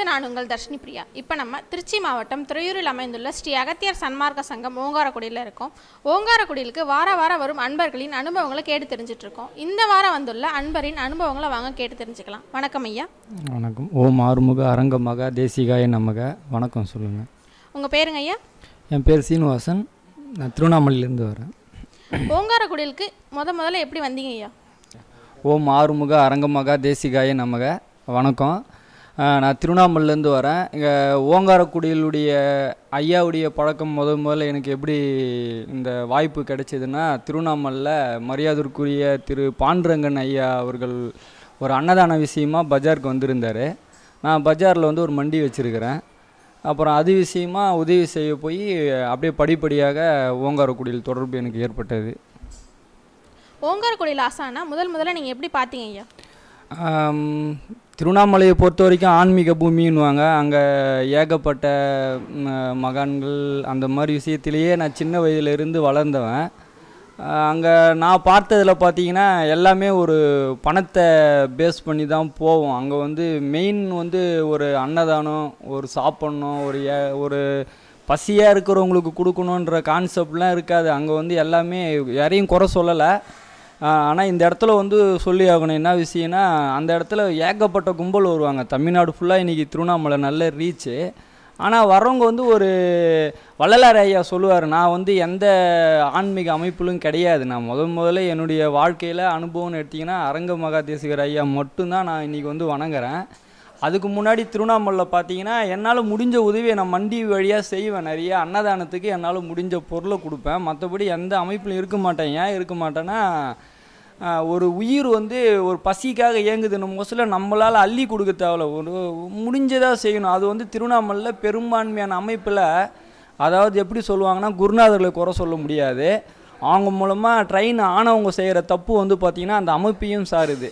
வணக்கமானது நான் உங்கள் தர்ஷினி பிரியா இப்போ நம்ம திருச்சி மாவட்டம் துறையூரில் அமைந்துள்ள ஸ்ரீ அகத்தியர் சன்மார்க்க சங்கம் ஓங்காரக்குடியில் இருக்கோம் ஓங்காரக்குடியிலுக்கு வார வாரம் வரும் அன்பர்களின் அனுபவங்களை கேட்டு தெரிஞ்சிட்டு இருக்கோம் இந்த வாரம் வந்துள்ள அன்பரின் அனுபவங்களை வாங்க கேட்டு தெரிஞ்சுக்கலாம் வணக்கம் ஐயா வணக்கம் ஓம் ஆறுமுக அரங்கமக தேசிகாய நமக வணக்கம் சொல்லுங்கள் உங்கள் பேருங்க ஐயா என் பேர் சீனிவாசன் நான் திருவண்ணாமலையிலேருந்து வரேன் ஓங்காரக்குடியிலுக்கு முத முதல்ல எப்படி வந்தீங்க ஐயா ஓம் ஆறுமுக அரங்கமக தேசிகாய நமக வணக்கம் நான் திருவண்ணாமலேருந்து வரேன் இங்கே ஓங்காரக்குடியிலுடைய ஐயாவுடைய பழக்கம் முதல் முதல்ல எனக்கு எப்படி இந்த வாய்ப்பு கிடைச்சதுன்னா திருவண்ணாமலையில் மரியாதைக்குரிய திரு பாண்டரங்கன் ஐயா அவர்கள் ஒரு அன்னதான விஷயமா பஜாருக்கு வந்திருந்தார் நான் பஜாரில் வந்து ஒரு மண்டி வச்சுருக்கிறேன் அப்புறம் அது விஷயமா உதவி செய்ய போய் அப்படியே படிப்படியாக ஓங்காரக்குடியில் தொடர்பு எனக்கு ஏற்பட்டது ஓங்காரக்குடியில் ஆசானா முதல் முதல்ல நீங்கள் எப்படி பார்த்தீங்க ஐயா திருவண்ணாமலையை பொறுத்த வரைக்கும் ஆன்மீக பூமின்னுவாங்க அங்கே ஏகப்பட்ட மகான்கள் அந்த மாதிரி விஷயத்திலேயே நான் சின்ன வயதிலிருந்து வளர்ந்தவன் அங்கே நான் பார்த்ததில் பார்த்தீங்கன்னா எல்லாமே ஒரு பணத்தை பேஸ் பண்ணி தான் போவோம் அங்கே வந்து மெயின் வந்து ஒரு அன்னதானம் ஒரு சாப்பிட்ணும் ஒரு ஏ ஒரு பசியாக இருக்கிறவங்களுக்கு கொடுக்கணுன்ற கான்செப்ட்லாம் இருக்காது அங்கே வந்து எல்லாமே யாரையும் குறை சொல்லலை ஆனால் இந்த இடத்துல வந்து சொல்லி ஆகணும் என்ன விஷயம்னா அந்த இடத்துல ஏகப்பட்ட கும்பல் வருவாங்க தமிழ்நாடு ஃபுல்லாக இன்றைக்கி திருவண்ணாமலை நல்ல ரீச்சு ஆனால் வரவங்க வந்து ஒரு வள்ளலார் ஐயா சொல்லுவார் நான் வந்து எந்த ஆன்மீக அமைப்பிலும் கிடையாது நான் முதல் முதல்ல என்னுடைய வாழ்க்கையில் அனுபவம்னு எடுத்திங்கன்னா அரங்க மகாதேசிகர் ஐயா மட்டும்தான் நான் இன்றைக்கி வந்து வணங்குறேன் அதுக்கு முன்னாடி திருவண்ணாமலையில் பார்த்தீங்கன்னா என்னால் முடிஞ்ச உதவியை நான் மண்டி வழியாக செய்வேன் நிறைய அன்னதானத்துக்கு என்னால் முடிஞ்ச பொருளை கொடுப்பேன் மற்றபடி எந்த அமைப்பிலும் இருக்க மாட்டேன் ஏன் இருக்க மாட்டேன்னா ஒரு உயிர் வந்து ஒரு பசிக்காக இயங்குதுன்னு மோஸ்டில் நம்மளால் அள்ளி கொடுக்க தேவை ஒரு முடிஞ்சதாக செய்யணும் அது வந்து திருவண்ணாமலையில் பெரும்பான்மையான அமைப்பில் அதாவது எப்படி சொல்லுவாங்கன்னா குருநாதர்களை குறை சொல்ல முடியாது அவங்க மூலமாக ட்ரெயின் ஆனவங்க செய்கிற தப்பு வந்து பார்த்திங்கன்னா அந்த அமைப்பையும் சாருது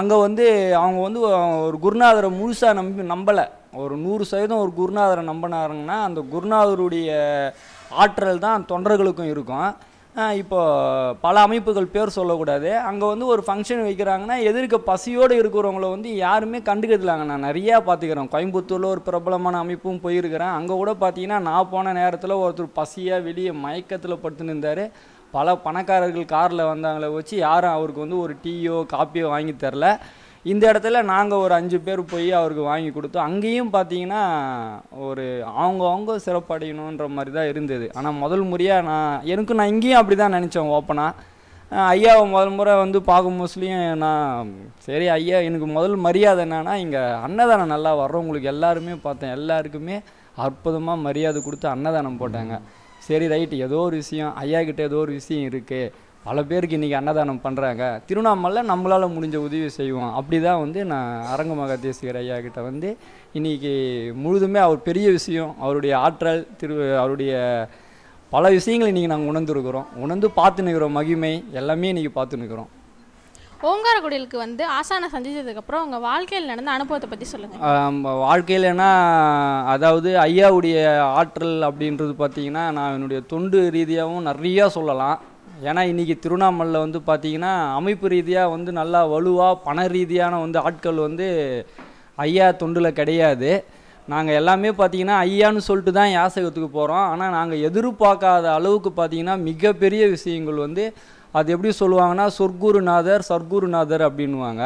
அங்கே வந்து அவங்க வந்து ஒரு குருநாதரை முழுசாக நம்பி நம்பலை ஒரு நூறு சதவீதம் ஒரு குருநாதரை நம்பினாருங்கன்னா அந்த குருநாதருடைய ஆற்றல் தான் தொண்டர்களுக்கும் இருக்கும் இப்போ பல அமைப்புகள் பேர் சொல்லக்கூடாது அங்கே வந்து ஒரு ஃபங்க்ஷன் வைக்கிறாங்கன்னா எதிர்க்க பசியோடு இருக்கிறவங்கள வந்து யாருமே கண்டுக்கிறதுலாங்க நான் நிறையா பார்த்துக்கிறேன் கோயம்புத்தூரில் ஒரு பிரபலமான அமைப்பும் போயிருக்கிறேன் அங்கே கூட பார்த்தீங்கன்னா நான் போன நேரத்தில் ஒருத்தர் பசியாக வெளியே மயக்கத்தில் படுத்துன்னு இருந்தார் பல பணக்காரர்கள் காரில் வந்தாங்களே வச்சு யாரும் அவருக்கு வந்து ஒரு டீயோ காப்பியோ வாங்கி தரல இந்த இடத்துல நாங்கள் ஒரு அஞ்சு பேர் போய் அவருக்கு வாங்கி கொடுத்தோம் அங்கேயும் பார்த்தீங்கன்னா ஒரு அவங்கவுங்க சிறப்படையணுன்ற மாதிரி தான் இருந்தது ஆனால் முதல் முறையாக நான் எனக்கு நான் இங்கேயும் அப்படி தான் நினச்சேன் ஓப்பனாக ஐயாவை முதல் முறை வந்து பார்க்கும் மோஸ்ட்லியும் நான் சரி ஐயா எனக்கு முதல் மரியாதை என்னென்னா இங்கே அன்னதானம் நல்லா வர்றவங்களுக்கு எல்லாருமே பார்த்தேன் எல்லாருக்குமே அற்புதமாக மரியாதை கொடுத்து அன்னதானம் போட்டாங்க சரி ரைட்டு ஏதோ ஒரு விஷயம் ஐயா கிட்டே ஏதோ ஒரு விஷயம் இருக்குது பல பேருக்கு இன்றைக்கி அன்னதானம் பண்ணுறாங்க திருவண்ணாமலை நம்மளால் முடிஞ்ச உதவி செய்வோம் அப்படி தான் வந்து நான் அரங்க மகாதேசிகர் ஐயா கிட்டே வந்து இன்றைக்கி முழுதுமே அவர் பெரிய விஷயம் அவருடைய ஆற்றல் திரு அவருடைய பல விஷயங்கள் இன்றைக்கி நாங்கள் உணர்ந்துருக்குறோம் உணர்ந்து நிற்கிறோம் மகிமை எல்லாமே இன்றைக்கி நிற்கிறோம் ஓங்காரகுடிலுக்கு வந்து ஆசானை சந்தித்ததுக்கப்புறம் உங்கள் வாழ்க்கையில் நடந்த அனுபவத்தை பற்றி சொல்லுங்கள் வாழ்க்கையிலனா அதாவது ஐயாவுடைய ஆற்றல் அப்படின்றது பார்த்தீங்கன்னா நான் என்னுடைய தொண்டு ரீதியாகவும் நிறையா சொல்லலாம் ஏன்னா இன்றைக்கி திருவண்ணாமலையில் வந்து பார்த்திங்கன்னா அமைப்பு ரீதியாக வந்து நல்லா வலுவாக பண ரீதியான வந்து ஆட்கள் வந்து ஐயா தொண்டில் கிடையாது நாங்கள் எல்லாமே பார்த்தீங்கன்னா ஐயான்னு சொல்லிட்டு தான் யாசகத்துக்கு போகிறோம் ஆனால் நாங்கள் எதிர்பார்க்காத அளவுக்கு பார்த்தீங்கன்னா மிகப்பெரிய விஷயங்கள் வந்து அது எப்படி சொல்லுவாங்கன்னா சொர்க்குருநாதர் சர்க்குருநாதர் அப்படின்வாங்க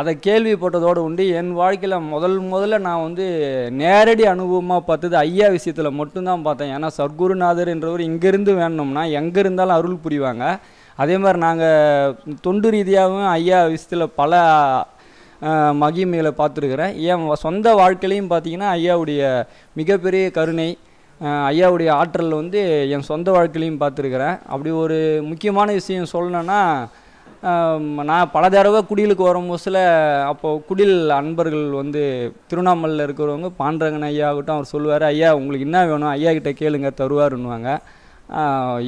அதை கேள்விப்பட்டதோடு உண்டு என் வாழ்க்கையில் முதல் முதல்ல நான் வந்து நேரடி அனுபவமாக பார்த்தது ஐயா விஷயத்தில் மட்டும்தான் பார்த்தேன் ஏன்னா சர்க்குருநாதர் என்றவர் இங்கேருந்து வேணும்னா எங்கே இருந்தாலும் அருள் புரிவாங்க அதே மாதிரி நாங்கள் தொண்டு ரீதியாகவும் ஐயா விஷயத்தில் பல மகிமைகளை பார்த்துருக்குறேன் என் சொந்த வாழ்க்கையிலையும் பார்த்தீங்கன்னா ஐயாவுடைய மிகப்பெரிய கருணை ஐயாவுடைய ஆற்றல் வந்து என் சொந்த வாழ்க்கையிலையும் பார்த்துருக்குறேன் அப்படி ஒரு முக்கியமான விஷயம் சொல்லணுன்னா நான் பல தடவை குடிலுக்கு வரும் புதுசில் அப்போது குடில் அன்பர்கள் வந்து திருவண்ணாமலையில் இருக்கிறவங்க பாண்டரங்கன் ஐயா அவர் சொல்லுவார் ஐயா உங்களுக்கு என்ன வேணும் ஐயா கிட்டே கேளுங்க தருவாருன்னுவாங்க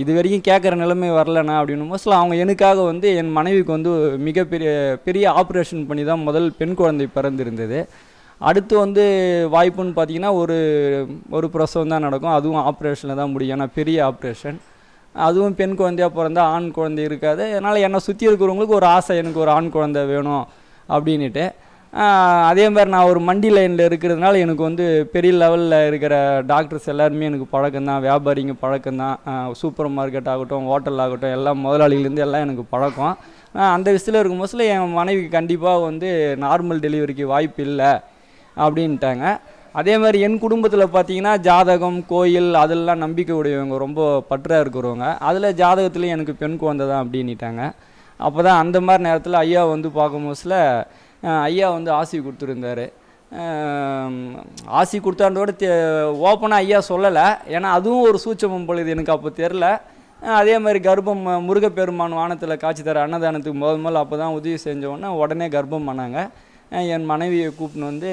இது வரைக்கும் கேட்குற நிலைமை வரலண்ணா அப்படின்னு மோஸ்ட்ல அவங்க எனக்காக வந்து என் மனைவிக்கு வந்து மிகப்பெரிய பெரிய ஆப்ரேஷன் பண்ணி தான் முதல் பெண் குழந்தை பிறந்திருந்தது அடுத்து வந்து வாய்ப்புன்னு பார்த்தீங்கன்னா ஒரு ஒரு பிரசவம் தான் நடக்கும் அதுவும் ஆப்ரேஷனில் தான் முடியும் ஏன்னா பெரிய ஆப்ரேஷன் அதுவும் பெண் குழந்தையாக பிறந்தா ஆண் குழந்தை இருக்காது அதனால் என்னை சுற்றி இருக்கிறவங்களுக்கு ஒரு ஆசை எனக்கு ஒரு ஆண் குழந்தை வேணும் அப்படின்ட்டு அதே மாதிரி நான் ஒரு மண்டி லைனில் இருக்கிறதுனால எனக்கு வந்து பெரிய லெவலில் இருக்கிற டாக்டர்ஸ் எல்லாருமே எனக்கு பழக்கம்தான் வியாபாரிங்க பழக்கம்தான் சூப்பர் மார்க்கெட் ஆகட்டும் ஹோட்டல் ஆகட்டும் எல்லாம் முதலாளிலேருந்து எல்லாம் எனக்கு பழக்கம் அந்த விஷயத்தில் இருக்கும் மோஸ்ட்லி என் மனைவிக்கு கண்டிப்பாக வந்து நார்மல் டெலிவரிக்கு வாய்ப்பு இல்லை அப்படின்ட்டாங்க அதே மாதிரி என் குடும்பத்தில் பார்த்தீங்கன்னா ஜாதகம் கோயில் அதெல்லாம் நம்பிக்கை உடையவங்க ரொம்ப பற்றாக இருக்கிறவங்க அதில் ஜாதகத்துலேயும் எனக்கு பெண் குழந்தை தான் அப்படின்ட்டாங்க அப்போ தான் அந்த மாதிரி நேரத்தில் ஐயா வந்து பார்க்கும் போதுல ஐயா வந்து ஆசி கொடுத்துருந்தாரு ஆசி கொடுத்தாண்டோட தே ஓப்பனாக ஐயா சொல்லலை ஏன்னா அதுவும் ஒரு சூட்சமம் பொழுது எனக்கு அப்போ தெரில அதே மாதிரி கர்ப்பம் முருகப்பெருமான் வானத்தில் காட்சி தர அன்னதானத்துக்கு முதல் முதல் அப்போ தான் உதவி செஞ்சோன்னே உடனே கர்ப்பம் பண்ணாங்க என் மனைவியை கூப்பிட்டு வந்து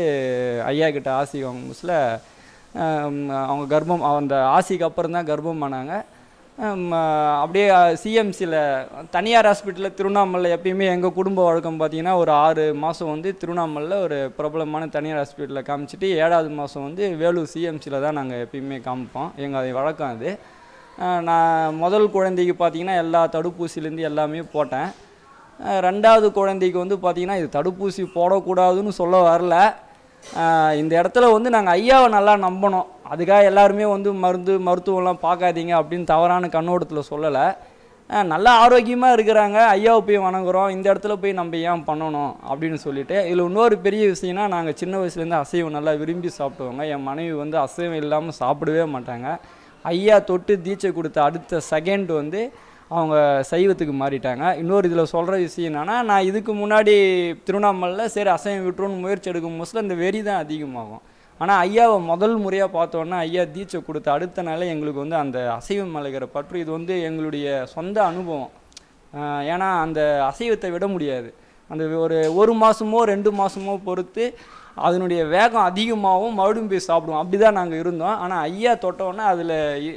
ஐயா கிட்ட ஆசி வாங்கும் புதுசில் அவங்க கர்ப்பம் அந்த ஆசிக்கு அப்புறம் தான் கர்ப்பம் பண்ணாங்க அப்படியே சிஎம்சியில் தனியார் ஹாஸ்பிட்டலில் திருவண்ணாமலையில் எப்பயுமே எங்கள் குடும்ப வழக்கம் பார்த்திங்கன்னா ஒரு ஆறு மாதம் வந்து திருவண்ணாமலையில் ஒரு பிரபலமான தனியார் ஹாஸ்பிட்டலில் காமிச்சிட்டு ஏழாவது மாதம் வந்து வேலூர் சிஎம்சியில் தான் நாங்கள் எப்பயுமே காமிப்போம் எங்கள் வழக்கம் அது நான் முதல் குழந்தைக்கு பார்த்திங்கன்னா எல்லா தடுப்பூசிலேருந்து எல்லாமே போட்டேன் ரெண்டாவது குழந்தைக்கு வந்து பார்த்திங்கன்னா இது தடுப்பூசி போடக்கூடாதுன்னு சொல்ல வரல இந்த இடத்துல வந்து நாங்கள் ஐயாவை நல்லா நம்பணும் அதுக்காக எல்லாருமே வந்து மருந்து மருத்துவம்லாம் பார்க்காதீங்க அப்படின்னு தவறான கண்ணோட்டத்தில் சொல்லலை நல்லா ஆரோக்கியமாக இருக்கிறாங்க ஐயாவை போய் வணங்குறோம் இந்த இடத்துல போய் நம்ம ஏன் பண்ணணும் அப்படின்னு சொல்லிட்டு இதில் இன்னொரு பெரிய விஷயம்னா நாங்கள் சின்ன வயசுலேருந்து அசைவம் நல்லா விரும்பி சாப்பிடுவோங்க என் மனைவி வந்து அசைவம் இல்லாமல் சாப்பிடவே மாட்டாங்க ஐயா தொட்டு தீட்சை கொடுத்த அடுத்த செகண்ட் வந்து அவங்க சைவத்துக்கு மாறிட்டாங்க இன்னொரு இதில் சொல்கிற விஷயம் என்னென்னா நான் இதுக்கு முன்னாடி திருவண்ணாமலையில் சரி அசைவம் விட்டுருன்னு முயற்சி எடுக்கும் மோஸ்ட்ல இந்த வெறி தான் அதிகமாகும் ஆனால் ஐயாவை முதல் முறையாக பார்த்தோன்னா ஐயா தீட்சை கொடுத்த அடுத்த நாளே எங்களுக்கு வந்து அந்த அசைவம் மலைகிற பற்று இது வந்து எங்களுடைய சொந்த அனுபவம் ஏன்னா அந்த அசைவத்தை விட முடியாது அந்த ஒரு ஒரு மாதமோ ரெண்டு மாதமோ பொறுத்து அதனுடைய வேகம் அதிகமாகவும் மறுபடியும் போய் சாப்பிடுவோம் அப்படி தான் நாங்கள் இருந்தோம் ஆனால் ஐயா தொட்டோன்னே அதில்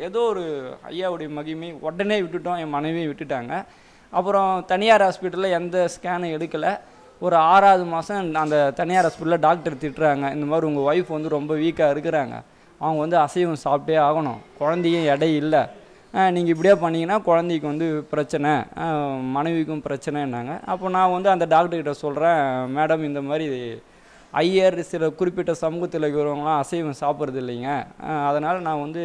ஏதோ ஒரு ஐயாவுடைய மகிமை உடனே விட்டுட்டோம் என் மனைவியை விட்டுட்டாங்க அப்புறம் தனியார் ஹாஸ்பிட்டலில் எந்த ஸ்கேனும் எடுக்கலை ஒரு ஆறாவது மாதம் அந்த தனியார் ஹாஸ்பிட்டலில் டாக்டர் திட்டுறாங்க இந்த மாதிரி உங்கள் ஒய்ஃப் வந்து ரொம்ப வீக்காக இருக்கிறாங்க அவங்க வந்து அசைவம் சாப்பிட்டே ஆகணும் குழந்தையும் எடை இல்லை நீங்கள் இப்படியே பண்ணிங்கன்னா குழந்தைக்கு வந்து பிரச்சனை மனைவிக்கும் பிரச்சனைன்னாங்க அப்போ நான் வந்து அந்த டாக்டர்கிட்ட சொல்கிறேன் மேடம் இந்த மாதிரி ஐயர் சில குறிப்பிட்ட சமூகத்தில் இருக்கிறவங்களாம் அசைவம் சாப்பிட்றது இல்லைங்க அதனால் நான் வந்து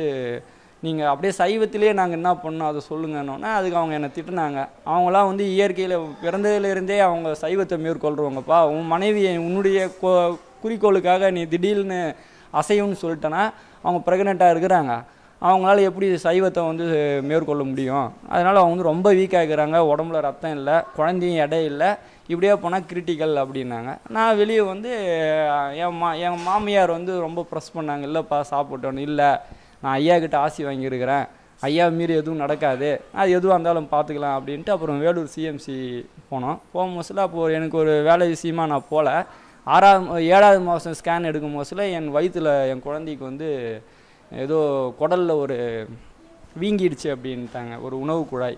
நீங்கள் அப்படியே சைவத்திலே நாங்கள் என்ன பண்ணோம் அதை சொல்லுங்கன்னொன்னே அதுக்கு அவங்க என்னை திட்டினாங்க அவங்களாம் வந்து இயற்கையில் பிறந்ததுலேருந்தே அவங்க சைவத்தை மேற்கொள்கிறவங்கப்பா உன் மனைவியை உன்னுடைய குறிக்கோளுக்காக நீ திடீர்னு அசைவம்னு சொல்லிட்டேன்னா அவங்க ப்ரெக்னெண்ட்டாக இருக்கிறாங்க அவங்களால எப்படி சைவத்தை வந்து மேற்கொள்ள முடியும் அதனால் அவங்க வந்து ரொம்ப வீக்காக இருக்கிறாங்க உடம்புல ரத்தம் இல்லை குழந்தையும் எடை இல்லை இப்படியே போனால் கிரிட்டிக்கல் அப்படின்னாங்க நான் வெளியே வந்து என் மா என் மாமியார் வந்து ரொம்ப ப்ரெஸ் பண்ணாங்க இல்லைப்பா சாப்பிட்டோன்னு இல்லை நான் ஐயா கிட்ட ஆசி வாங்கியிருக்கிறேன் ஐயா மீறி எதுவும் நடக்காது அது எதுவாக இருந்தாலும் பார்த்துக்கலாம் அப்படின்ட்டு அப்புறம் வேலூர் சிஎம்சி போனோம் போகும் மோசில் அப்போது எனக்கு ஒரு வேலை விஷயமா நான் போகல ஆறாவது ஏழாவது மாதம் ஸ்கேன் எடுக்கும் மோசில் என் வயிற்றில் என் குழந்தைக்கு வந்து ஏதோ குடலில் ஒரு வீங்கிடுச்சு அப்படின்ட்டாங்க ஒரு உணவு குழாய்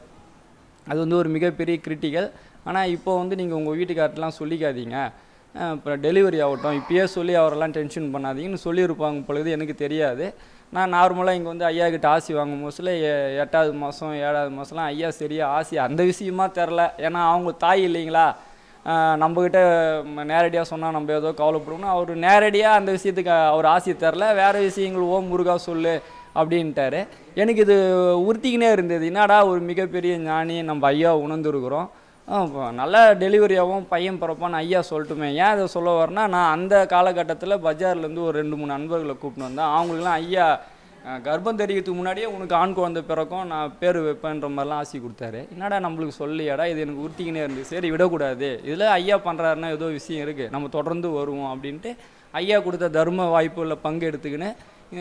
அது வந்து ஒரு மிகப்பெரிய கிரிட்டிக்கல் ஆனால் இப்போ வந்து நீங்கள் உங்கள் வீட்டுக்கார்ட்டெலாம் சொல்லிக்காதீங்க இப்போ டெலிவரி ஆகட்டும் இப்போயே சொல்லி அவரெல்லாம் டென்ஷன் பண்ணாதீங்கன்னு சொல்லியிருப்பாங்க பொழுது எனக்கு தெரியாது நான் நார்மலாக இங்கே வந்து ஐயா கிட்ட ஆசி வாங்கும் மோசில் எட்டாவது மாதம் ஏழாவது மாதம்லாம் ஐயா சரியாக ஆசி அந்த விஷயமா தெரில ஏன்னா அவங்க தாய் இல்லைங்களா நம்மக்கிட்ட நேரடியாக சொன்னால் நம்ம ஏதோ கவலைப்படுவோம் அவர் நேரடியாக அந்த விஷயத்துக்கு அவர் ஆசையை தரல வேறு விஷயங்கள் ஓம் முருகா சொல்லு அப்படின்ட்டாரு எனக்கு இது உறுத்திக்கினே இருந்தது என்னடா ஒரு மிகப்பெரிய ஞானி நம்ம ஐயா உணர்ந்துருக்குறோம் நல்லா டெலிவரியாகவும் பையன் பிறப்பான்னு ஐயா சொல்லட்டுமே ஏன் இதை சொல்ல வரேன்னா நான் அந்த காலகட்டத்தில் பஜார்லேருந்து ஒரு ரெண்டு மூணு நண்பர்களை கூப்பிட்டு வந்தேன் அவங்களுக்குலாம் ஐயா கர்ப்பம் தெரிகிறதுக்கு முன்னாடியே உனக்கு ஆண் குழந்தை பிறக்கும் நான் பேர் வைப்பேன்ற மாதிரிலாம் ஆசி கொடுத்தாரு என்னடா நம்மளுக்கு சொல்லியாடா இது எனக்கு உறுத்திக்கினே இருந்து சரி விடக்கூடாது இதில் ஐயா பண்ணுறாருன்னா ஏதோ விஷயம் இருக்குது நம்ம தொடர்ந்து வருவோம் அப்படின்ட்டு ஐயா கொடுத்த தர்ம வாய்ப்புள்ள பங்கு எடுத்துக்கின்னு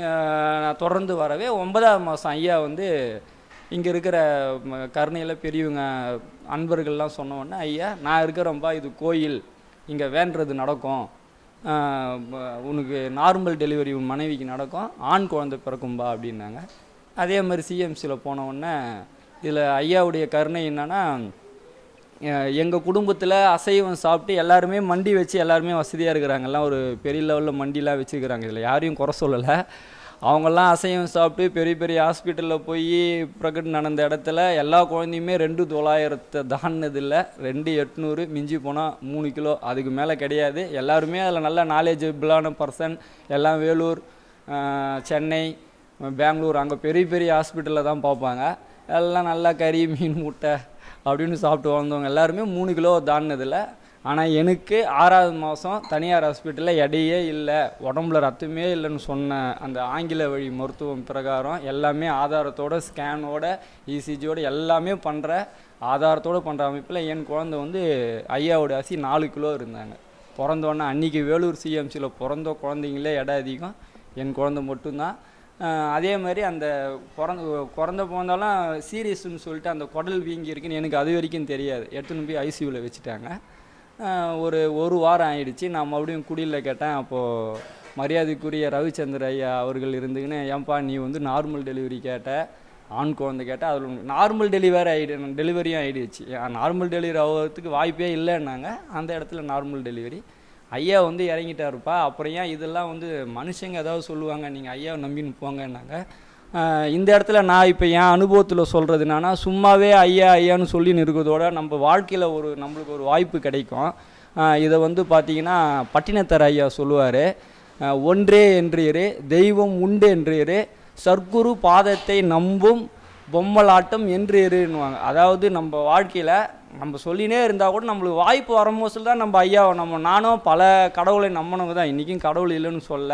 நான் தொடர்ந்து வரவே ஒன்பதாவது மாதம் ஐயா வந்து இங்கே இருக்கிற கருணையில் பெரியவங்க அன்பர்கள்லாம் சொன்ன ஐயா நான் இருக்கிறப்பா இது கோயில் இங்கே வேண்டது நடக்கும் உனக்கு நார்மல் டெலிவரி உன் மனைவிக்கு நடக்கும் ஆண் குழந்தை பிறக்கும்பா அப்படின்னாங்க அதே மாதிரி சிஎம்சியில் போனவுடனே இதில் ஐயாவுடைய கருணை என்னென்னா எங்கள் குடும்பத்தில் அசைவம் சாப்பிட்டு எல்லாருமே மண்டி வச்சு எல்லாருமே வசதியாக இருக்கிறாங்கல்லாம் ஒரு பெரிய லெவலில் மண்டிலாம் வச்சுருக்கிறாங்க இதில் யாரையும் குறை சொல்லலை அவங்கெல்லாம் அசையம் சாப்பிட்டு பெரிய பெரிய ஹாஸ்பிட்டலில் போய் பிரகட் நடந்த இடத்துல எல்லா குழந்தையுமே ரெண்டு தொள்ளாயிரத்தை தாண்டினதில்லை ரெண்டு எட்நூறு மிஞ்சி போனால் மூணு கிலோ அதுக்கு மேலே கிடையாது எல்லாருமே அதில் நல்ல நாலேஜபிளான பர்சன் எல்லாம் வேலூர் சென்னை பெங்களூர் அங்கே பெரிய பெரிய ஹாஸ்பிட்டலில் தான் பார்ப்பாங்க எல்லாம் நல்லா கறி மீன் முட்டை அப்படின்னு சாப்பிட்டு வந்தவங்க எல்லாருமே மூணு கிலோ தாண்டினதில்லை ஆனால் எனக்கு ஆறாவது மாதம் தனியார் ஹாஸ்பிட்டலில் எடையே இல்லை உடம்புல ரத்தமே இல்லைன்னு சொன்ன அந்த ஆங்கில வழி மருத்துவம் பிரகாரம் எல்லாமே ஆதாரத்தோட ஸ்கேனோட இசிஜியோடு e எல்லாமே பண்ணுற ஆதாரத்தோடு பண்ணுற அமைப்பில் என் குழந்தை வந்து ஐயாவோட அசி நாலு கிலோ இருந்தாங்க பிறந்தோன்னே அன்றைக்கி வேலூர் சிஎம்சியில் பிறந்த குழந்தைங்களே எடை அதிகம் என் குழந்த மட்டும்தான் அதே மாதிரி அந்த பிறந்த குறந்த போனாலும் சீரியஸ்னு சொல்லிட்டு அந்த குடல் வீங்கி இருக்குன்னு எனக்கு அது வரைக்கும் தெரியாது எடுத்துன்னு போய் ஐசியூவில் வச்சுட்டாங்க ஒரு ஒரு வாரம் ஆயிடுச்சு நான் மறுபடியும் குடியில் கேட்டேன் அப்போது மரியாதைக்குரிய ரவிச்சந்திர ஐயா அவர்கள் இருந்துக்கினே ஏன்பா நீ வந்து நார்மல் டெலிவரி கேட்ட ஆண் குழந்தை கேட்டால் அதில் நார்மல் டெலிவரி ஆகிடு டெலிவரியும் ஆகிடுச்சு நார்மல் டெலிவரி ஆகிறதுக்கு வாய்ப்பே இல்லைன்னாங்க அந்த இடத்துல நார்மல் டெலிவரி ஐயா வந்து இறங்கிட்டாருப்பா அப்புறம் ஏன் இதெல்லாம் வந்து மனுஷங்க ஏதாவது சொல்லுவாங்க நீங்கள் ஐயாவை நம்பின்னு போங்கன்னாங்க இந்த இடத்துல நான் இப்போ என் அனுபவத்தில் சொல்கிறது என்னன்னா சும்மாவே ஐயா ஐயான்னு சொல்லி நிற்கிறதோட நம்ம வாழ்க்கையில் ஒரு நம்மளுக்கு ஒரு வாய்ப்பு கிடைக்கும் இதை வந்து பார்த்திங்கன்னா பட்டினத்தர் ஐயா சொல்லுவார் ஒன்றே என்றீரு தெய்வம் உண்டு என்றீரு சர்க்குரு பாதத்தை நம்பும் பொம்மலாட்டம் என்று எருன்னுவாங்க அதாவது நம்ம வாழ்க்கையில் நம்ம சொல்லினே இருந்தால் கூட நம்மளுக்கு வாய்ப்பு வரும்போது தான் நம்ம ஐயாவை நம்ம நானும் பல கடவுளை நம்பினவங்க தான் இன்றைக்கும் கடவுள் இல்லைன்னு சொல்ல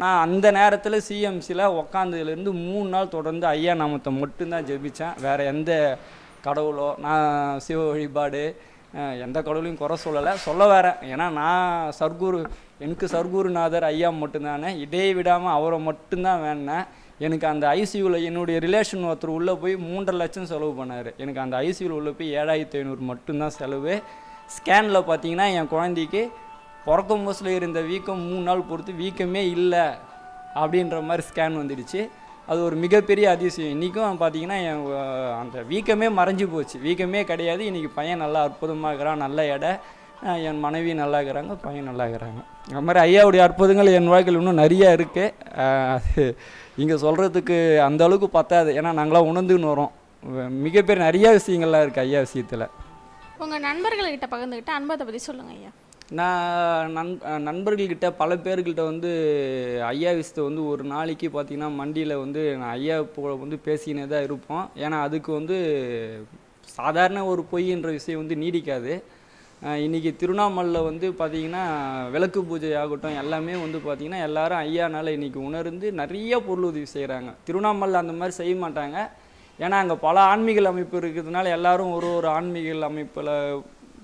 நான் அந்த நேரத்தில் சிஎம்சியில் உக்காந்ததுலேருந்து மூணு நாள் தொடர்ந்து ஐயா நாமத்தை மட்டும்தான் ஜெபித்தேன் வேறு எந்த கடவுளோ நான் சிவ வழிபாடு எந்த கடவுளையும் குறை சொல்லலை சொல்ல வரேன் ஏன்னா நான் சர்க்குரு எனக்கு சர்க்குருநாதர் ஐயா மட்டும்தானே இடையே விடாமல் அவரை மட்டும்தான் வேணேன் எனக்கு அந்த ஐசியூவில் என்னுடைய ரிலேஷன் ஒருத்தர் உள்ளே போய் மூன்றரை லட்சம் செலவு பண்ணார் எனக்கு அந்த ஐசியூவில் உள்ளே போய் ஏழாயிரத்தி ஐநூறு மட்டும்தான் செலவு ஸ்கேனில் பார்த்தீங்கன்னா என் குழந்தைக்கு பிறக்கும் புதுசில் இருந்த வீக்கம் மூணு நாள் பொறுத்து வீக்கமே இல்லை அப்படின்ற மாதிரி ஸ்கேன் வந்துடுச்சு அது ஒரு மிகப்பெரிய அதிசயம் இன்றைக்கும் பார்த்தீங்கன்னா என் அந்த வீக்கமே மறைஞ்சு போச்சு வீக்கமே கிடையாது இன்றைக்கி பையன் நல்லா அற்புதமாக இருக்கிறான் நல்ல எடை என் மனைவி நல்லா இருக்கிறாங்க பையன் நல்லா இருக்கிறாங்க அது மாதிரி ஐயாவுடைய அற்புதங்கள் என் வாழ்க்கையில் இன்னும் நிறையா இருக்குது அது இங்கே சொல்கிறதுக்கு அந்த அளவுக்கு பத்தாது ஏன்னா நாங்களாம் உணர்ந்துன்னு வரோம் மிகப்பெரிய நிறையா விஷயங்கள்லாம் இருக்குது ஐயா விஷயத்தில் உங்கள் நண்பர்கள்கிட்ட பகிர்ந்துக்கிட்டு அன்பத்தை பற்றி சொல்லுங்கள் ஐயா நான் நண் நண்பர்கள்கிட்ட பல பேர்கிட்ட வந்து ஐயா விஷயத்தை வந்து ஒரு நாளைக்கு பார்த்திங்கன்னா மண்டியில் வந்து நான் ஐயா போ வந்து பேசினே தான் இருப்போம் ஏன்னா அதுக்கு வந்து சாதாரண ஒரு பொய்ன்ற விஷயம் வந்து நீடிக்காது இன்றைக்கி திருவண்ணாமலையில் வந்து பார்த்திங்கன்னா விளக்கு பூஜை ஆகட்டும் எல்லாமே வந்து பார்த்திங்கன்னா எல்லாரும் ஐயானால் இன்றைக்கி உணர்ந்து நிறைய பொருள் உதவி செய்கிறாங்க திருவண்ணாமலை அந்த மாதிரி செய்ய மாட்டாங்க ஏன்னா அங்கே பல ஆன்மீக அமைப்பு இருக்கிறதுனால எல்லாரும் ஒரு ஒரு ஆன்மீக அமைப்பில்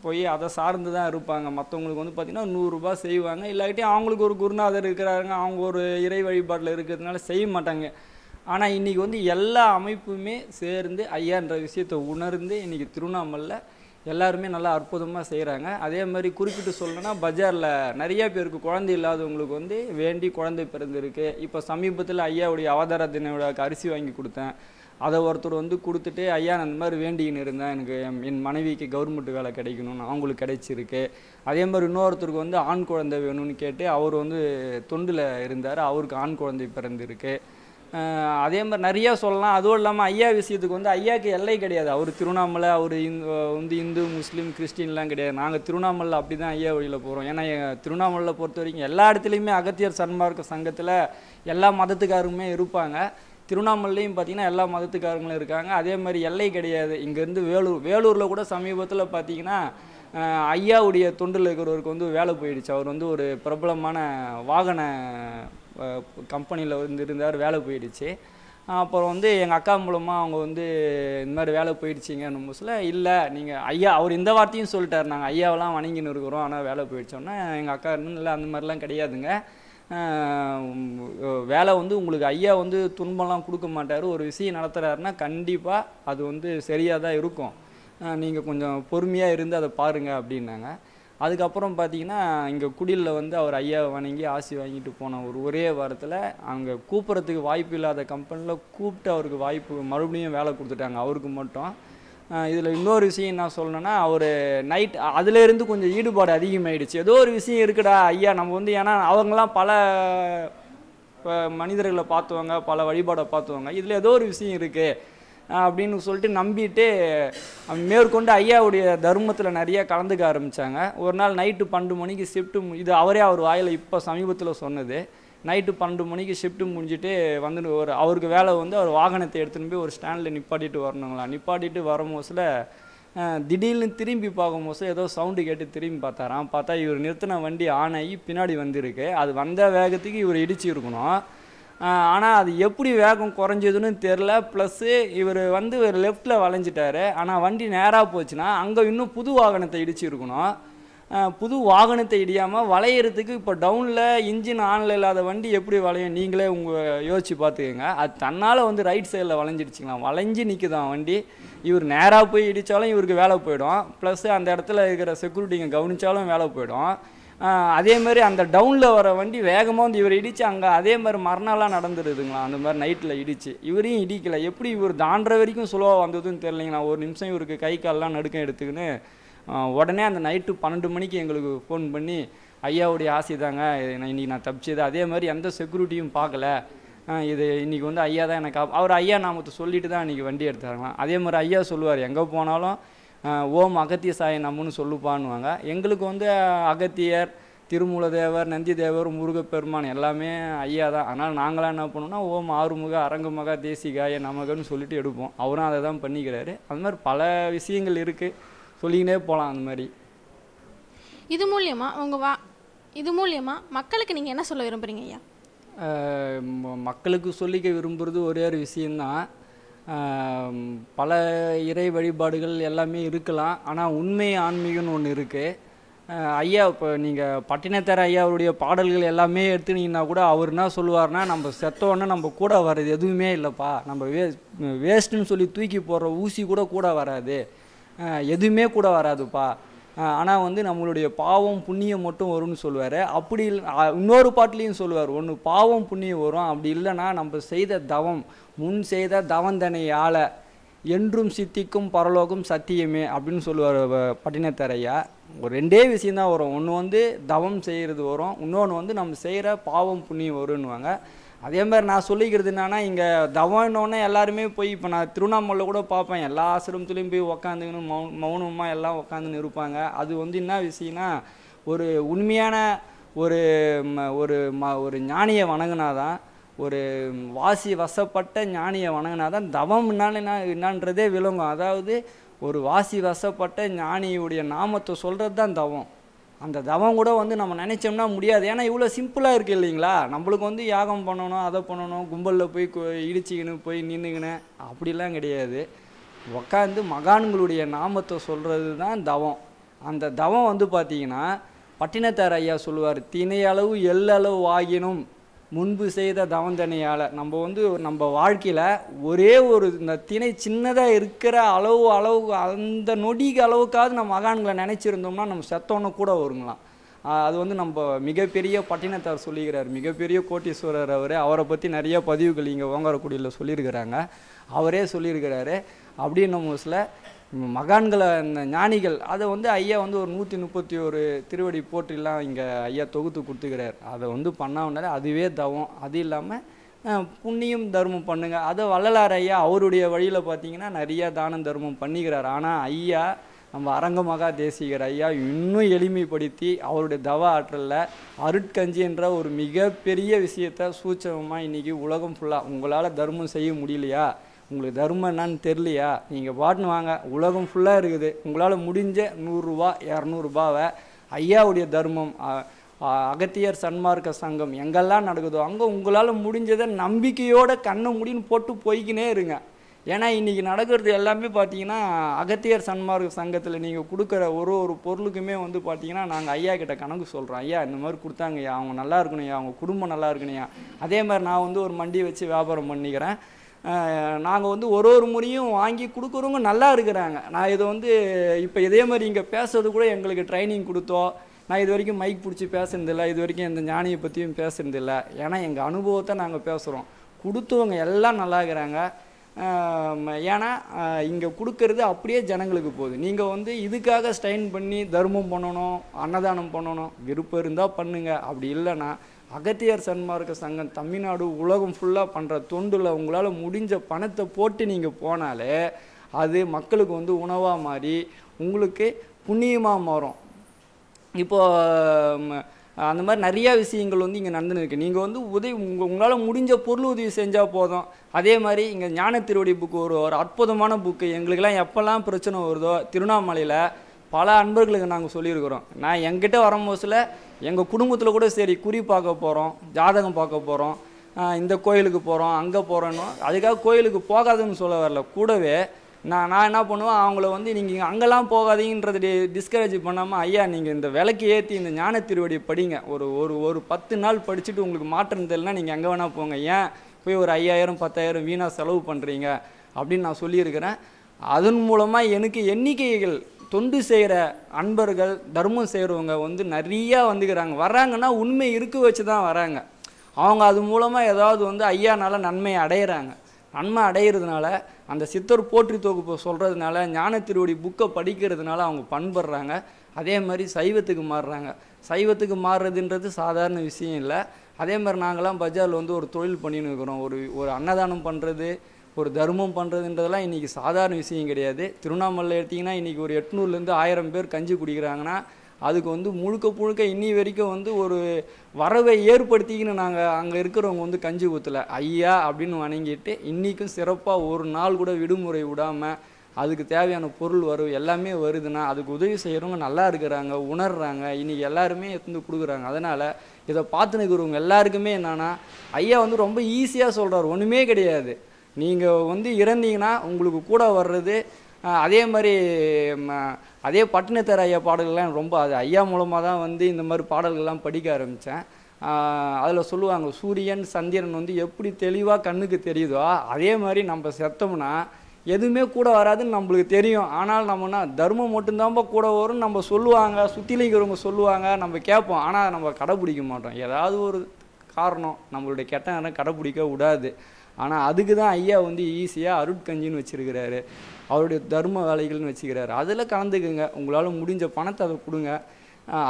போய் அதை சார்ந்து தான் இருப்பாங்க மற்றவங்களுக்கு வந்து பார்த்திங்கன்னா நூறுரூபா செய்வாங்க இல்லாட்டி அவங்களுக்கு ஒரு குருநாதர் இருக்கிறாருங்க அவங்க ஒரு இறை வழிபாட்டில் இருக்கிறதுனால செய்ய மாட்டாங்க ஆனால் இன்றைக்கி வந்து எல்லா அமைப்புமே சேர்ந்து ஐயான்ற விஷயத்தை உணர்ந்து இன்றைக்கி திருவண்ணாமலையில் எல்லாருமே நல்லா அற்புதமாக செய்கிறாங்க அதே மாதிரி குறிப்பிட்டு சொல்லணும்னா பஜாரில் நிறையா பேருக்கு குழந்தை இல்லாதவங்களுக்கு வந்து வேண்டி குழந்தை பிறந்திருக்கு இப்போ சமீபத்தில் ஐயாவுடைய அவதார தின விழாவுக்கு அரிசி வாங்கி கொடுத்தேன் அதை ஒருத்தர் வந்து கொடுத்துட்டு ஐயா நான் இந்த மாதிரி வேண்டிக்கின்னு இருந்தேன் எனக்கு என் மனைவிக்கு கவர்மெண்ட் வேலை கிடைக்கணும்னு அவங்களுக்கு கிடைச்சிருக்கு அதே மாதிரி இன்னொருத்தருக்கு வந்து ஆண் குழந்தை வேணும்னு கேட்டு அவர் வந்து தொண்டில் இருந்தார் அவருக்கு ஆண் குழந்தை பிறந்திருக்கு அதே மாதிரி நிறையா சொல்லலாம் அதுவும் இல்லாமல் ஐயா விஷயத்துக்கு வந்து ஐயாவுக்கு எல்லை கிடையாது அவர் திருவண்ணாமலை அவர் வந்து இந்து முஸ்லீம் கிறிஸ்டின்லாம் கிடையாது நாங்கள் திருவண்ணாமலை அப்படி தான் ஐயா வழியில் போகிறோம் ஏன்னா திருவண்ணாமலை பொறுத்த வரைக்கும் எல்லா இடத்துலையுமே அகத்தியர் சன்மார்க்க சங்கத்தில் எல்லா மதத்துக்காருமே இருப்பாங்க திருவண்ணாமலையும் பார்த்திங்கன்னா எல்லா மதத்துக்காரங்களும் இருக்காங்க அதே மாதிரி எல்லை கிடையாது இங்கேருந்து வேலூர் வேலூரில் கூட சமீபத்தில் பார்த்திங்கன்னா ஐயாவுடைய தொண்டில் இருக்கிறவருக்கு வந்து வேலை போயிடுச்சு அவர் வந்து ஒரு பிரபலமான வாகன கம்பெனியில் வந்து இருந்தார் வேலை போயிடுச்சு அப்புறம் வந்து எங்கள் அக்கா மூலமாக அவங்க வந்து இந்த மாதிரி வேலை போயிடுச்சிங்கன்னு புதுசில் இல்லை நீங்கள் ஐயா அவர் இந்த வார்த்தையும் சொல்லிட்டார் நாங்கள் ஐயாவெல்லாம் வணங்கின்னு இருக்கிறோம் ஆனால் வேலை போயிடுச்சோன்னா எங்கள் அக்கா இல்லை அந்த மாதிரிலாம் கிடையாதுங்க வேலை வந்து உங்களுக்கு ஐயா வந்து துன்பம்லாம் கொடுக்க மாட்டார் ஒரு விஷயம் நடத்துகிறாருன்னா கண்டிப்பாக அது வந்து சரியாக தான் இருக்கும் நீங்கள் கொஞ்சம் பொறுமையாக இருந்து அதை பாருங்கள் அப்படின்னாங்க அதுக்கப்புறம் பார்த்தீங்கன்னா இங்கே குடிலில் வந்து அவர் ஐயாவை வணங்கி ஆசி வாங்கிட்டு போன ஒரு ஒரே வாரத்தில் அங்கே கூப்பிட்றதுக்கு வாய்ப்பு இல்லாத கம்பெனியில் கூப்பிட்டு அவருக்கு வாய்ப்பு மறுபடியும் வேலை கொடுத்துட்டாங்க அவருக்கு மட்டும் இதில் இன்னொரு விஷயம் என்ன சொல்லணும்னா அவர் நைட் அதுலேருந்து கொஞ்சம் ஈடுபாடு அதிகமாகிடுச்சு ஏதோ ஒரு விஷயம் இருக்குடா ஐயா நம்ம வந்து ஏன்னா அவங்களாம் பல மனிதர்களை பார்த்துவாங்க பல வழிபாடை பார்த்துவாங்க இதில் ஏதோ ஒரு விஷயம் இருக்குது அப்படின்னு சொல்லிட்டு நம்பிட்டு மேற்கொண்டு ஐயாவுடைய தர்மத்தில் நிறையா கலந்துக்க ஆரம்பித்தாங்க ஒரு நாள் நைட்டு பன்னெண்டு மணிக்கு ஷிஃப்ட்டு இது அவரே அவர் வாயில் இப்போ சமீபத்தில் சொன்னது நைட்டு பன்னெண்டு மணிக்கு ஷிஃப்ட்டு முடிஞ்சுட்டு வந்துட்டு ஒரு அவருக்கு வேலை வந்து அவர் வாகனத்தை எடுத்துன்னு போய் ஒரு ஸ்டாண்டில் நிப்பாட்டிட்டு வரணுங்களா நிப்பாட்டிட்டு வரும் போதுல திடீர்னு திரும்பி பார்க்கும் போது ஏதோ சவுண்டு கேட்டு திரும்பி பார்த்தாராம் பார்த்தா இவர் நிறுத்தின வண்டி ஆன் ஆகி பின்னாடி வந்திருக்கு அது வந்த வேகத்துக்கு இவர் இடிச்சு இருக்கணும் ஆனால் அது எப்படி வேகம் குறைஞ்சதுன்னு தெரில ப்ளஸ்ஸு இவர் வந்து ஒரு லெஃப்டில் வளைஞ்சிட்டாரு ஆனால் வண்டி நேராக போச்சுன்னா அங்கே இன்னும் புது வாகனத்தை இடிச்சு இருக்கணும் புது வாகனத்தை இடியாமல் வளையிறதுக்கு இப்போ டவுனில் இன்ஜின் ஆனில் இல்லாத வண்டி எப்படி வளையும் நீங்களே உங்கள் யோசித்து பார்த்துக்கோங்க அது தன்னால் வந்து ரைட் சைடில் வளைஞ்சிடுச்சிங்களாம் வளைஞ்சு நிற்குதான் வண்டி இவர் நேராக போய் இடித்தாலும் இவருக்கு வேலை போயிடும் ப்ளஸ் அந்த இடத்துல இருக்கிற செக்யூரிட்டிங்க கவனித்தாலும் வேலை போயிடும் அதே மாதிரி அந்த டவுனில் வர வண்டி வேகமாக வந்து இவர் இடித்து அங்கே அதே மாதிரி மறுநாளாக நடந்துடுதுங்களா அந்த மாதிரி நைட்டில் இடித்து இவரையும் இடிக்கலை எப்படி இவர் தாண்டுற வரைக்கும் ஸ்லோவாக வந்ததுன்னு தெரிலிங்கண்ணா ஒரு நிமிஷம் இவருக்கு கை கால்லாம் நடுக்கம் எடுத்துக்கின்னு உடனே அந்த நைட்டு பன்னெண்டு மணிக்கு எங்களுக்கு ஃபோன் பண்ணி ஐயாவுடைய ஆசை தாங்க இன்றைக்கி நான் தப்பிச்சது அதே மாதிரி எந்த செக்யூரிட்டியும் பார்க்கல இது இன்றைக்கி வந்து ஐயா தான் எனக்கு அவர் ஐயா நாமத்தை சொல்லிட்டு தான் இன்றைக்கி வண்டி எடுத்தாங்களாம் அதே மாதிரி ஐயா சொல்லுவார் எங்கே போனாலும் ஓம் அகத்திய சாய நம்மன்னு சொல்லுப்பான்னுவாங்க எங்களுக்கு வந்து அகத்தியர் திருமூல தேவர் நந்தி தேவர் முருகப்பெருமான் எல்லாமே ஐயா தான் அதனால் நாங்களாம் என்ன பண்ணோம்னா ஓம் ஆறுமுக அரங்கமக தேசிகாய நமகன்னு சொல்லிட்டு எடுப்போம் அவரும் அதை தான் பண்ணிக்கிறாரு அது மாதிரி பல விஷயங்கள் இருக்குது சொல்லிக்கினே போகலாம் அந்த மாதிரி இது மூலியமாக உங்கள் வா இது மூலியமாக மக்களுக்கு நீங்கள் என்ன சொல்ல விரும்புகிறீங்க ஐயா மக்களுக்கு சொல்லிக்க விரும்புகிறது ஒரே ஒரு விஷயந்தான் பல இறை வழிபாடுகள் எல்லாமே இருக்கலாம் ஆனால் உண்மை ஆன்மீகம்னு ஒன்று இருக்குது ஐயா இப்போ நீங்கள் பட்டினத்தார் ஐயா அவருடைய பாடல்கள் எல்லாமே எடுத்துனீங்கன்னா கூட அவர் என்ன சொல்லுவார்னா நம்ம செத்தோன்னே நம்ம கூட வர்றது எதுவுமே இல்லைப்பா நம்ம வே வேஸ்ட்டுன்னு சொல்லி தூக்கி போடுற ஊசி கூட கூட வராது எதுவுமே கூட வராதுப்பா ஆனால் வந்து நம்மளுடைய பாவம் புண்ணியம் மட்டும் வரும்னு சொல்லுவார் அப்படி இன்னொரு பாட்டிலையும் சொல்லுவார் ஒன்று பாவம் புண்ணியம் வரும் அப்படி இல்லைன்னா நம்ம செய்த தவம் முன் செய்த தவந்தனையால் என்றும் சித்திக்கும் பரலோகம் சத்தியமே அப்படின்னு சொல்லுவார் பட்டினத்தரையா ஒரு ரெண்டே விஷயந்தான் வரும் ஒன்று வந்து தவம் செய்கிறது வரும் இன்னொன்று வந்து நம்ம செய்கிற பாவம் புண்ணியம் வருன்னுவாங்க அதே மாதிரி நான் சொல்லிக்கிறது என்னன்னா இங்கே தவன்னொன்னே எல்லாருமே போய் இப்போ நான் திருவண்ணாமலை கூட பார்ப்பேன் எல்லா ஆசிரமத்துலேயும் போய் உக்காந்துங்கன்னு மௌ மௌனமாக எல்லாம் உக்காந்து இருப்பாங்க அது வந்து என்ன விஷயம்னா ஒரு உண்மையான ஒரு ஒரு ம ஒரு ஞானியை வணங்கினாதான் ஒரு வாசி வசப்பட்ட ஞானியை வணங்கினாதான் தவம் என்ன என்னன்றதே விளங்கும் அதாவது ஒரு வாசி வசப்பட்ட ஞானியுடைய நாமத்தை சொல்கிறது தான் தவம் அந்த தவம் கூட வந்து நம்ம நினச்சோம்னா முடியாது ஏன்னா இவ்வளோ சிம்பிளாக இருக்குது இல்லைங்களா நம்மளுக்கு வந்து யாகம் பண்ணணும் அதை பண்ணணும் கும்பலில் போய் இடிச்சிக்கின்னு போய் நின்றுக்கின்னு அப்படிலாம் கிடையாது உக்காந்து மகான்களுடைய நாமத்தை சொல்கிறது தான் தவம் அந்த தவம் வந்து பார்த்திங்கன்னா பட்டினத்தார் ஐயா சொல்லுவார் தினையளவு எல்லளவு ஆகினும் முன்பு செய்த தவந்தனையால் நம்ம வந்து நம்ம வாழ்க்கையில் ஒரே ஒரு இந்த திணை சின்னதாக இருக்கிற அளவு அளவு அந்த நொடிக்கு அளவுக்காவது நம்ம மகான்களை நினச்சிருந்தோம்னா நம்ம செத்தோன்னு கூட வருங்களாம் அது வந்து நம்ம மிகப்பெரிய பட்டினத்தார் சொல்லிக்கிறார் மிகப்பெரிய கோட்டீஸ்வரர் அவர் அவரை பற்றி நிறைய பதிவுகள் இங்கே ஓங்காரக்குடியில் சொல்லியிருக்கிறாங்க அவரே சொல்லியிருக்கிறாரு அப்படின்னும் சில மகான்களை ஞானிகள் அதை வந்து ஐயா வந்து ஒரு நூற்றி முப்பத்தி ஒரு திருவடி போற்றிலாம் இங்கே ஐயா தொகுத்து கொடுத்துக்கிறார் அதை வந்து பண்ணாமனாலே அதுவே தவம் அது இல்லாமல் புண்ணியம் தர்மம் பண்ணுங்கள் அதை வள்ளலார் ஐயா அவருடைய வழியில் பார்த்தீங்கன்னா நிறையா தானம் தர்மம் பண்ணிக்கிறார் ஆனால் ஐயா நம்ம அரங்க மகா தேசிகர் ஐயா இன்னும் எளிமைப்படுத்தி அவருடைய தவ ஆற்றலில் அருட்கஞ்சி என்ற ஒரு மிகப்பெரிய விஷயத்த சூட்சமாக இன்றைக்கி உலகம் ஃபுல்லாக உங்களால் தர்மம் செய்ய முடியலையா உங்களுக்கு தர்மம் என்னான்னு தெரியலையா நீங்கள் பாட்டுன்னு வாங்க உலகம் ஃபுல்லாக இருக்குது உங்களால் முடிஞ்ச நூறுரூவா இரநூறுபாவை ஐயாவுடைய தர்மம் அகத்தியர் சன்மார்க்க சங்கம் எங்கெல்லாம் நடக்குதோ அங்கே உங்களால் முடிஞ்சதை நம்பிக்கையோட கண்ணை முடின்னு போட்டு போய்கினே இருங்க ஏன்னா இன்றைக்கி நடக்கிறது எல்லாமே பார்த்தீங்கன்னா அகத்தியர் சன்மார்க்க சங்கத்தில் நீங்கள் கொடுக்குற ஒரு ஒரு பொருளுக்குமே வந்து பார்த்தீங்கன்னா நாங்கள் ஐயா கிட்ட கணக்கு சொல்கிறோம் ஐயா இந்த மாதிரி கொடுத்தாங்கய்யா அவங்க நல்லா இருக்கணும்யா அவங்க குடும்பம் நல்லா இருக்கணும்யா அதே மாதிரி நான் வந்து ஒரு மண்டி வச்சு வியாபாரம் பண்ணிக்கிறேன் நாங்கள் வந்து ஒரு ஒரு முறையும் வாங்கி கொடுக்குறவங்க நல்லா இருக்கிறாங்க நான் இதை வந்து இப்போ இதே மாதிரி இங்கே பேசுறது கூட எங்களுக்கு ட்ரைனிங் கொடுத்தோம் நான் இது வரைக்கும் மைக் பிடிச்சி பேசுனதில்லை இது வரைக்கும் எந்த ஞானியை பற்றியும் பேசுனதில்லை ஏன்னா எங்கள் அனுபவத்தை நாங்கள் பேசுகிறோம் கொடுத்தவங்க எல்லாம் நல்லா இருக்கிறாங்க ஏன்னா இங்கே கொடுக்கறது அப்படியே ஜனங்களுக்கு போகுது நீங்கள் வந்து இதுக்காக ஸ்டைன் பண்ணி தர்மம் பண்ணணும் அன்னதானம் பண்ணணும் விருப்பம் இருந்தால் பண்ணுங்கள் அப்படி இல்லைன்னா அகத்தியார் சன்மார்க்க சங்கம் தமிழ்நாடு உலகம் ஃபுல்லாக பண்ணுற தொண்டில் உங்களால் முடிஞ்ச பணத்தை போட்டு நீங்கள் போனாலே அது மக்களுக்கு வந்து உணவாக மாறி உங்களுக்கு புண்ணியமாக மாறும் இப்போது அந்த மாதிரி நிறையா விஷயங்கள் வந்து இங்கே நடந்துருக்கு நீங்கள் வந்து உதவி உங்கள் உங்களால் முடிஞ்ச பொருள் உதவி செஞ்சால் போதும் அதே மாதிரி இங்கே ஞான திருவடி புக்கு ஒரு ஒரு அற்புதமான புக்கு எங்களுக்கெல்லாம் எப்போல்லாம் பிரச்சனை வருதோ திருவண்ணாமலையில் பல அன்பர்களுக்கு நாங்கள் சொல்லியிருக்கிறோம் நான் எங்கிட்ட வரும்போதுல எங்கள் குடும்பத்தில் கூட சரி குறி பார்க்க போகிறோம் ஜாதகம் பார்க்க போகிறோம் இந்த கோயிலுக்கு போகிறோம் அங்கே போகிறோன்னு அதுக்காக கோயிலுக்கு போகாதுன்னு சொல்ல வரல கூடவே நான் நான் என்ன பண்ணுவேன் அவங்கள வந்து நீங்கள் அங்கெல்லாம் போகாதீங்கன்றது டி டிஸ்கரேஜ் பண்ணாமல் ஐயா நீங்கள் இந்த விளக்கு ஏற்றி இந்த ஞான திருவடியை படிங்க ஒரு ஒரு ஒரு பத்து நாள் படிச்சுட்டு உங்களுக்கு மாற்றம் தெரியலனா நீங்கள் எங்கே வேணால் போங்க ஏன் போய் ஒரு ஐயாயிரம் பத்தாயிரம் வீணாக செலவு பண்ணுறீங்க அப்படின்னு நான் சொல்லியிருக்கிறேன் அதன் மூலமாக எனக்கு எண்ணிக்கைகள் தொண்டு செய்கிற அன்பர்கள் தர்மம் செய்கிறவங்க வந்து நிறையா வந்துக்கிறாங்க வராங்கன்னா உண்மை இருக்க வச்சு தான் வராங்க அவங்க அது மூலமாக ஏதாவது வந்து ஐயானால் நன்மையை அடையிறாங்க நன்மை அடையிறதுனால அந்த சித்தர் போற்றி தொகுப்பு சொல்கிறதுனால ஞான திருவடி புக்கை படிக்கிறதுனால அவங்க பண்படுறாங்க அதே மாதிரி சைவத்துக்கு மாறுறாங்க சைவத்துக்கு மாறுறதுன்றது சாதாரண விஷயம் இல்லை அதே மாதிரி நாங்களாம் பஜாரில் வந்து ஒரு தொழில் பண்ணின்னு இருக்கிறோம் ஒரு ஒரு அன்னதானம் பண்ணுறது ஒரு தர்மம் பண்ணுறதுன்றதெல்லாம் இன்றைக்கி சாதாரண விஷயம் கிடையாது திருவண்ணாமலை எடுத்திங்கன்னா இன்றைக்கி ஒரு எட்நூறுலேருந்து ஆயிரம் பேர் கஞ்சி குடிக்கிறாங்கன்னா அதுக்கு வந்து முழுக்க முழுக்க இன்னி வரைக்கும் வந்து ஒரு வரவை ஏற்படுத்திக்கின்னு நாங்கள் அங்கே இருக்கிறவங்க வந்து கஞ்சி ஊற்றலை ஐயா அப்படின்னு வணங்கிட்டு இன்றைக்கும் சிறப்பாக ஒரு நாள் கூட விடுமுறை விடாமல் அதுக்கு தேவையான பொருள் வரும் எல்லாமே வருதுன்னா அதுக்கு உதவி செய்கிறவங்க நல்லா இருக்கிறாங்க உணர்றாங்க இன்றைக்கி எல்லாருமே எடுத்து கொடுக்குறாங்க அதனால் இதை பார்த்துன்னு இருக்கிறவங்க எல்லாருக்குமே என்னென்னா ஐயா வந்து ரொம்ப ஈஸியாக சொல்கிறார் ஒன்றுமே கிடையாது நீங்கள் வந்து இறந்தீங்கன்னா உங்களுக்கு கூட வர்றது அதே மாதிரி அதே பட்டினத்தர் ஐயா பாடல்கள்லாம் ரொம்ப அது ஐயா மூலமாக தான் வந்து இந்த மாதிரி பாடல்கள்லாம் படிக்க ஆரம்பித்தேன் அதில் சொல்லுவாங்க சூரியன் சந்திரன் வந்து எப்படி தெளிவாக கண்ணுக்கு தெரியுதோ அதே மாதிரி நம்ம செத்தோம்னா எதுவுமே கூட வராதுன்னு நம்மளுக்கு தெரியும் ஆனால் நம்மனா தர்மம் மட்டும்தான் கூட வரும்னு நம்ம சொல்லுவாங்க சுற்றிலிங்கிறவங்க சொல்லுவாங்க நம்ம கேட்போம் ஆனால் நம்ம கடைப்பிடிக்க மாட்டோம் ஏதாவது ஒரு காரணம் நம்மளுடைய கெட்ட நேரம் கடைப்பிடிக்க விடாது ஆனால் அதுக்கு தான் ஐயா வந்து ஈஸியாக அருட்கஞ்சின்னு வச்சுருக்கிறாரு அவருடைய தர்ம வேலைகள்னு வச்சுக்கிறாரு அதில் கலந்துக்குங்க உங்களால் முடிஞ்ச பணத்தை அதை கொடுங்க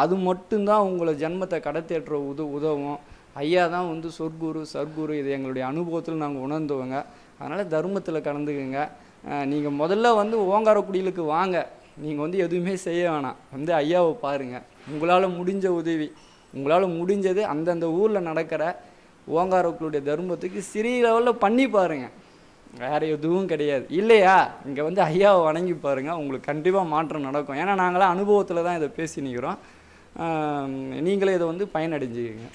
அது மட்டும்தான் உங்களை ஜென்மத்தை கடத்தேற்ற உத உதவும் ஐயா தான் வந்து சொர்க்குரு சர்க்குரு இது எங்களுடைய அனுபவத்தில் நாங்கள் உணர்ந்துவோங்க அதனால் தர்மத்தில் கலந்துக்குங்க நீங்கள் முதல்ல வந்து ஓங்காரக்குடியிலுக்கு வாங்க நீங்கள் வந்து எதுவுமே செய்ய வேணாம் வந்து ஐயாவை பாருங்கள் உங்களால் முடிஞ்ச உதவி உங்களால் முடிஞ்சது அந்தந்த ஊரில் நடக்கிற ஓங்காரக்களுடைய தர்மத்துக்கு சிறிய லெவலில் பண்ணி பாருங்கள் வேறு எதுவும் கிடையாது இல்லையா இங்கே வந்து ஐயாவை வணங்கி பாருங்கள் உங்களுக்கு கண்டிப்பாக மாற்றம் நடக்கும் ஏன்னா நாங்களாம் அனுபவத்தில் தான் இதை பேசி நிற்கிறோம் நீங்களே இதை வந்து பயனடைஞ்சிக்கோங்க